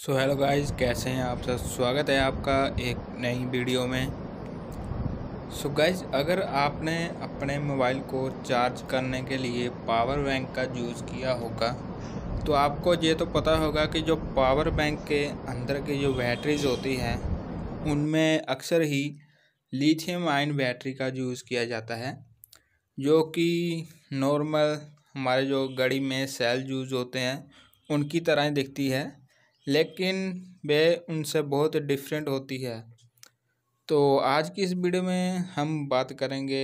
so hello guys कैसे हैं आप सब स्वागत है आपका एक नई वीडियो में सो so गाइस अगर आपने अपने मोबाइल को चार्ज करने के लिए पावर बैंक का यूज़ किया होगा तो आपको ये तो पता होगा कि जो पावर बैंक के अंदर की जो बैटरीज होती हैं उनमें अक्सर ही लिथियम आयन बैटरी का यूज़ किया जाता है जो कि नॉर्मल हमारे जो गड़ी में सेल यूज़ होते हैं उनकी तरह दिखती है लेकिन वे उनसे बहुत डिफरेंट होती है तो आज की इस वीडियो में हम बात करेंगे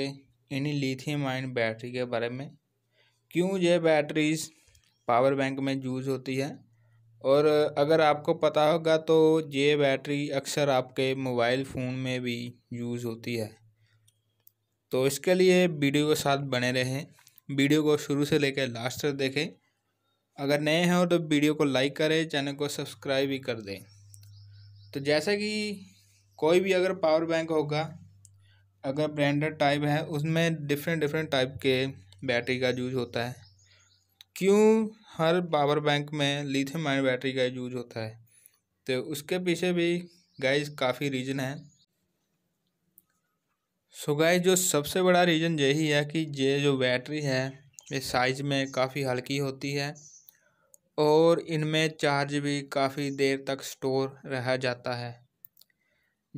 इन्हीं लिथियम आयन बैटरी के बारे में क्यों ये बैटरीज पावर बैंक में यूज होती है और अगर आपको पता होगा तो ये बैटरी अक्सर आपके मोबाइल फ़ोन में भी यूज़ होती है तो इसके लिए वीडियो के साथ बने रहें वीडियो को शुरू से लेकर लास्ट तक देखें अगर नए हैं तो वीडियो को लाइक करें चैनल को सब्सक्राइब भी कर दें तो जैसा कि कोई भी अगर पावर बैंक होगा अगर ब्रांडेड टाइप है उसमें डिफरेंट डिफरेंट टाइप के बैटरी का यूज होता है क्यों हर पावर बैंक में लिथियम आयन बैटरी का यूज होता है तो उसके पीछे भी गाइस काफ़ी रीज़न है सो गाइस जो सबसे बड़ा रीज़न यही है कि ये जो बैटरी है ये साइज़ में काफ़ी हल्की होती है और इनमें चार्ज भी काफ़ी देर तक स्टोर रह जाता है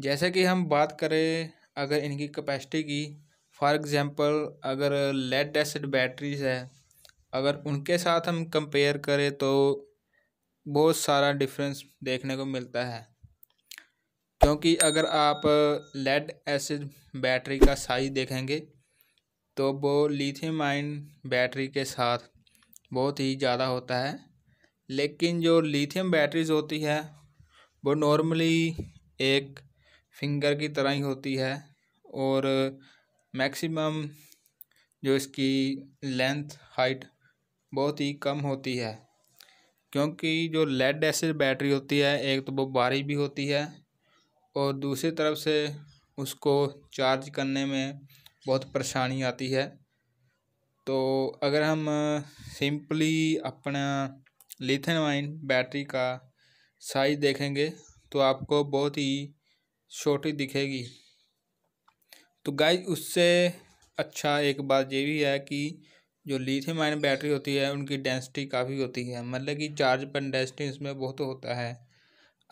जैसे कि हम बात करें अगर इनकी कैपेसिटी की फॉर एग्ज़ाम्पल अगर लेड एसिड बैटरीज है अगर उनके साथ हम कंपेयर करें तो बहुत सारा डिफरेंस देखने को मिलता है क्योंकि अगर आप लेड एसिड बैटरी का साइज देखेंगे तो वो लिथियम आयन बैटरी के साथ बहुत ही ज़्यादा होता है लेकिन जो लिथियम बैटरीज होती है वो नॉर्मली एक फिंगर की तरह ही होती है और मैक्सिमम जो इसकी लेंथ हाइट बहुत ही कम होती है क्योंकि जो लेड एसिड बैटरी होती है एक तो वो भारी भी होती है और दूसरी तरफ से उसको चार्ज करने में बहुत परेशानी आती है तो अगर हम सिंपली अपना लिथियम आइन बैटरी का साइज देखेंगे तो आपको बहुत ही छोटी दिखेगी तो गाय उससे अच्छा एक बात ये भी है कि जो लिथियम आयन बैटरी होती है उनकी डेंसिटी काफ़ी होती है मतलब कि चार्ज पर डेंसिटी इसमें बहुत होता है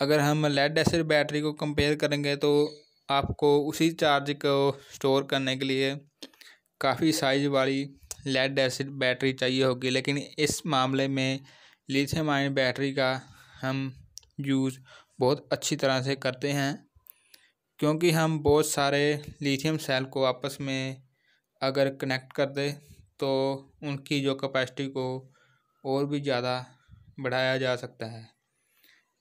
अगर हम लेड एसिड बैटरी को कंपेयर करेंगे तो आपको उसी चार्ज को स्टोर करने के लिए काफ़ी साइज वाली लेड एसिड बैटरी चाहिए होगी लेकिन इस मामले में लिथियम आयन बैटरी का हम यूज़ बहुत अच्छी तरह से करते हैं क्योंकि हम बहुत सारे लिथियम सेल को आपस में अगर कनेक्ट कर दें तो उनकी जो कैपेसिटी को और भी ज़्यादा बढ़ाया जा सकता है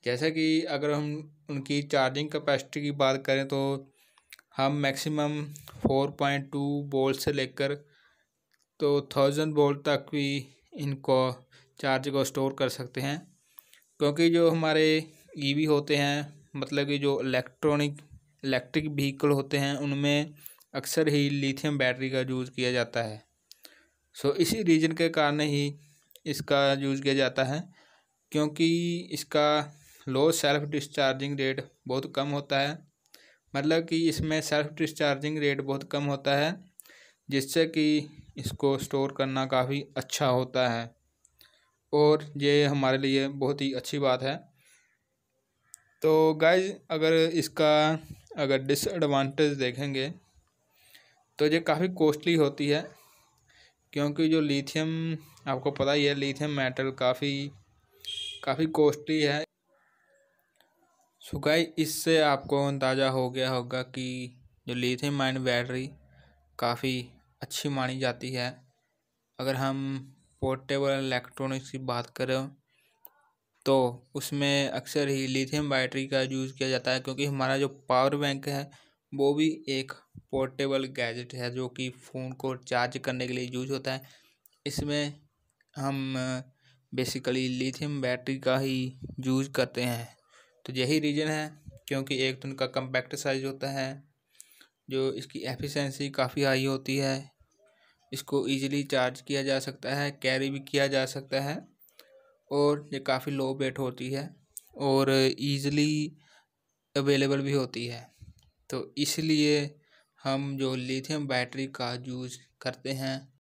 जैसे कि अगर हम उनकी चार्जिंग कैपेसिटी की बात करें तो हम maximum four point two volt से लेकर तो थाउजेंड बोल्ट तक भी इनको चार्ज को स्टोर कर सकते हैं क्योंकि जो हमारे ईवी e होते हैं मतलब कि जो इलेक्ट्रॉनिक इलेक्ट्रिक व्हीकल होते हैं उनमें अक्सर ही लिथियम बैटरी का यूज़ किया जाता है सो so, इसी रीजन के कारण ही इसका यूज़ किया जाता है क्योंकि इसका लो सेल्फ डिस्चार्जिंग रेट बहुत कम होता है मतलब कि इसमें सेल्फ डिस्चार्जिंग रेट बहुत कम होता है जिससे कि इसको स्टोर करना काफ़ी अच्छा होता है और ये हमारे लिए बहुत ही अच्छी बात है तो गाइज अगर इसका अगर डिसएडवांटेज देखेंगे तो ये काफ़ी कॉस्टली होती है क्योंकि जो लिथियम आपको पता ही है लिथियम मेटल काफ़ी काफ़ी कॉस्टली है सो गाइज इससे आपको अंदाज़ा हो गया होगा कि जो लिथियम माइन बैटरी काफ़ी अच्छी मानी जाती है अगर हम पोर्टेबल इलेक्ट्रॉनिक्स की बात करें तो उसमें अक्सर ही लिथियम बैटरी का यूज़ किया जाता है क्योंकि हमारा जो पावर बैंक है वो भी एक पोर्टेबल गैजेट है जो कि फ़ोन को चार्ज करने के लिए यूज होता है इसमें हम बेसिकली लिथियम बैटरी का ही यूज करते हैं तो यही रीज़न है क्योंकि एक तो उनका कम्पैक्ट साइज़ होता है जो इसकी एफिशिएंसी काफ़ी हाई होती है इसको ईजिली चार्ज किया जा सकता है कैरी भी किया जा सकता है और ये काफ़ी लो वेट होती है और ईज़िली अवेलेबल भी होती है तो इसलिए हम जो लिथियम बैटरी का यूज़ करते हैं